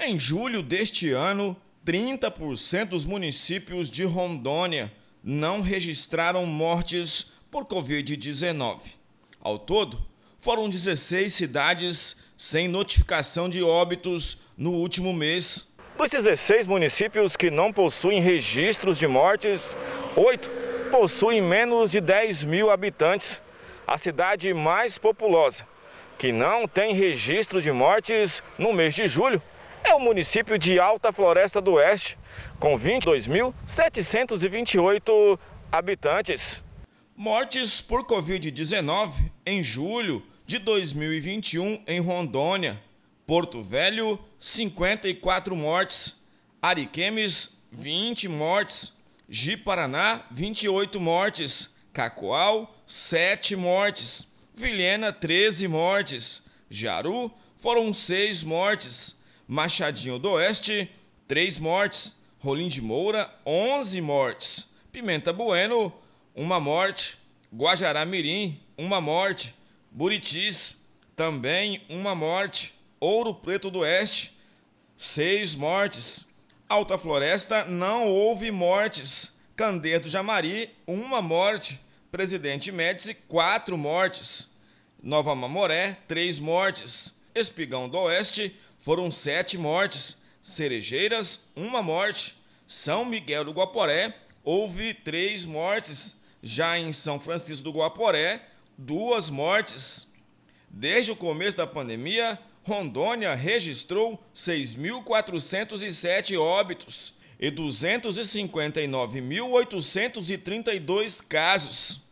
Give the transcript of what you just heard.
Em julho deste ano, 30% dos municípios de Rondônia não registraram mortes por Covid-19. Ao todo, foram 16 cidades sem notificação de óbitos no último mês. Dos 16 municípios que não possuem registros de mortes, oito possuem menos de 10 mil habitantes. A cidade mais populosa, que não tem registro de mortes no mês de julho, é o município de Alta Floresta do Oeste, com 22.728 habitantes. Mortes por Covid-19 em julho de 2021 em Rondônia. Porto Velho, 54 mortes. Ariquemes, 20 mortes. Ji-Paraná, 28 mortes. Cacoal, 7 mortes. Vilhena, 13 mortes. Jaru, foram 6 mortes. Machadinho do Oeste, 3 mortes. Rolim de Moura, 11 mortes. Pimenta Bueno, 1 morte. Guajará Mirim, 1 morte. Buritis, também 1 morte. Ouro Preto do Oeste, 6 mortes. Alta Floresta, não houve mortes. Candeia do Jamari, 1 morte. Presidente Médici, 4 mortes. Nova Mamoré, 3 mortes. Espigão do Oeste, 1 foram sete mortes. Cerejeiras, uma morte. São Miguel do Guaporé, houve três mortes. Já em São Francisco do Guaporé, duas mortes. Desde o começo da pandemia, Rondônia registrou 6.407 óbitos e 259.832 casos.